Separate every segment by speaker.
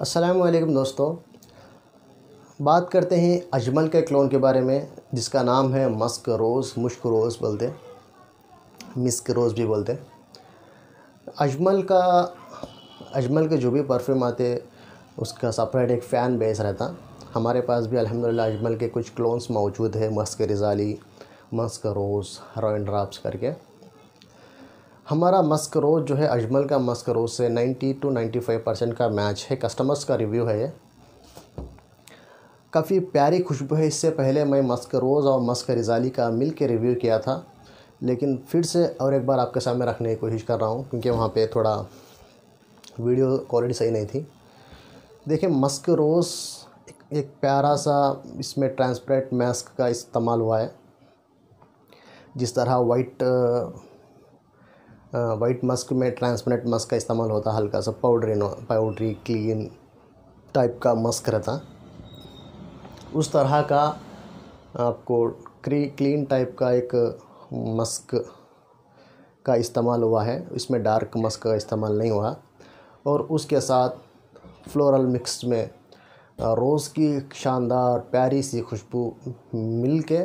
Speaker 1: असलकम दोस्तों बात करते हैं अजमल के क्लोन के बारे में जिसका नाम है मस्क रोज़ मुश्क रोज़ बोलते मिस्क रोज़ भी बोलते अजमल का अजमल के जो भी परफ्यूम आते उसका सेपरेट एक फ़ैन बेस रहता हमारे पास भी अल्हम्दुलिल्लाह अजमल के कुछ क्लोन्स मौजूद है मस्क रिजाली मस्क रोज़ रोइन ड्राप्स करके हमारा मस्क रोज़ जो है अजमल का मस्क रोज़ से 90 टू 95 परसेंट का मैच है कस्टमर्स का रिव्यू है ये काफ़ी प्यारी खुशबू है इससे पहले मैं मस्क रोज़ और मस्क रिजाली का मिल के रिव्यू किया था लेकिन फिर से और एक बार आपके सामने रखने की कोशिश कर रहा हूँ क्योंकि वहाँ पर थोड़ा वीडियो क्वालिटी सही नहीं थी देखिए मस्क रोज़ एक, एक प्यारा सा इसमें ट्रांसपेरेंट मास्क का इस्तेमाल हुआ है जिस तरह वाइट वाइट मस्क में ट्रांसपेरेंट मस्क का इस्तेमाल होता है हल्का सा पाउडरी पाउडरी क्लीन टाइप का मस्क रहता उस तरह का आपको क्लीन टाइप का एक मस्क का इस्तेमाल हुआ है इसमें डार्क मस्क का इस्तेमाल नहीं हुआ और उसके साथ फ्लोरल मिक्स में रोज़ की शानदार प्यारी सी खुशबू मिल के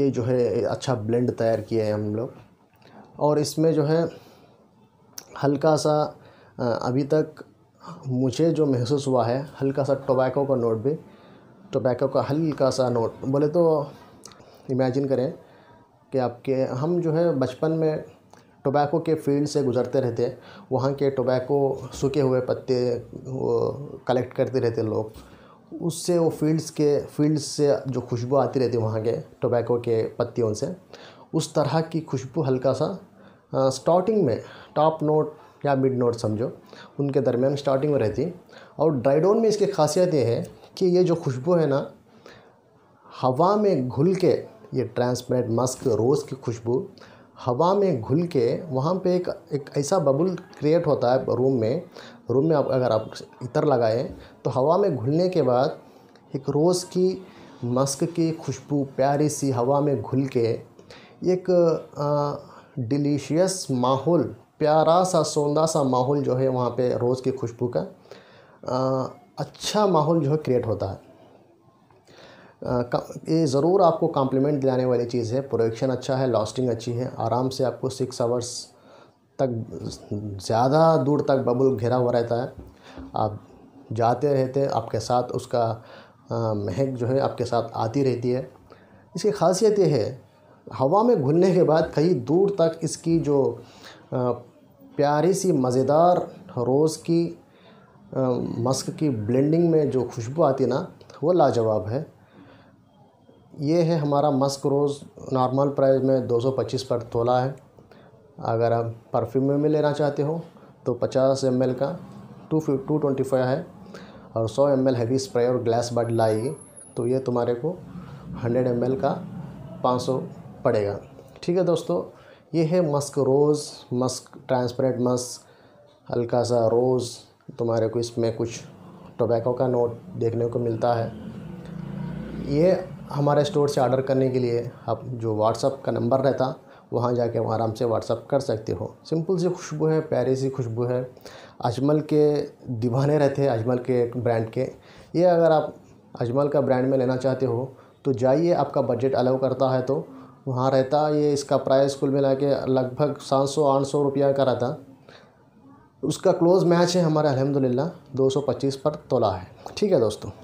Speaker 1: ये जो है अच्छा ब्लेंड तैयार किया है हम लोग और इसमें जो है हल्का सा अभी तक मुझे जो महसूस हुआ है हल्का सा टोबैको का नोट भी टोबैको का हल्का सा नोट बोले तो इमेजिन करें कि आपके हम जो है बचपन में टोबैको के फील्ड से गुजरते रहते वहाँ के टोबैको सूखे हुए पत्ते कलेक्ट करते रहते लोग उससे वो फील्ड्स के फील्ड्स से जो खुशबू आती रहती वहाँ के टोबैको के पत्तियों से उस तरह की खुशबू हल्का सा स्टार्टिंग में टॉप नोट या मिड नोट समझो उनके दरमियान स्टार्टिंग में रहती और ड्राइडोन में इसकी खासियत ये है कि ये जो खुशबू है ना हवा में घुल के ये ट्रांसपेरेंट मस्क रोज़ की खुशबू हवा में घुल के वहाँ पे एक एक ऐसा बबुल क्रिएट होता है रूम में रूम में आप अगर आप इतर लगाएं तो हवा में घुलने के बाद एक रोज़ की मस्क की खुशबू प्यारी सी हवा में घुल के एक डिलीशियस माहौल प्यारा सा सोंदा सा माहौल जो है वहाँ पे रोज़ की खुशबू का आ, अच्छा माहौल जो है क्रिएट होता है ये ज़रूर आपको कॉम्प्लीमेंट दिलाने वाली चीज़ है प्रोडक्शन अच्छा है लास्टिंग अच्छी है आराम से आपको सिक्स आवर्स तक ज़्यादा दूर तक बबुल घिरा हुआ रहता है आप जाते रहते आपके साथ उसका महक जो है आपके साथ आती रहती है इसकी खासियत ये है हवा में घुलने के बाद कहीं दूर तक इसकी जो प्यारी सी मज़ेदार रोज़ की मस्क की ब्लेंडिंग में जो खुशबू आती ना वो लाजवाब है ये है हमारा मस्क रोज़ नॉर्मल प्राइस में 225 पर तोला है अगर आप परफ्यूम में लेना चाहते हो तो 50 एम का टू टू ट्वेंटी फाइव है और 100 एम हैवी स्प्रे और ग्लास बड लाएगी तो ये तुम्हारे को 100 एम का 500 पड़ेगा ठीक है दोस्तों ये है musk rose musk transparent musk हल्का सा रोज़ तुम्हारे को इसमें कुछ टोबैको का नोट देखने को मिलता है ये हमारे स्टोर से ऑर्डर करने के लिए आप जो व्हाट्सअप का नंबर रहता वहाँ जाके आराम से व्हाट्सअप कर सकते हो सिंपल सी खुशबू है प्यारी सी खुशबू है अजमल के दीवाने रहते हैं अजमल के ब्रांड के ये अगर आप अजमल का ब्रांड में लेना चाहते हो तो जाइए आपका बजट अलाउ करता है तो वहाँ रहता ये इसका प्राइस कुल मिला के लगभग सात सौ आठ सौ रुपया का रहता उसका क्लोज़ मैच है हमारा अलहमदिल्ला 225 पर तोला है ठीक है दोस्तों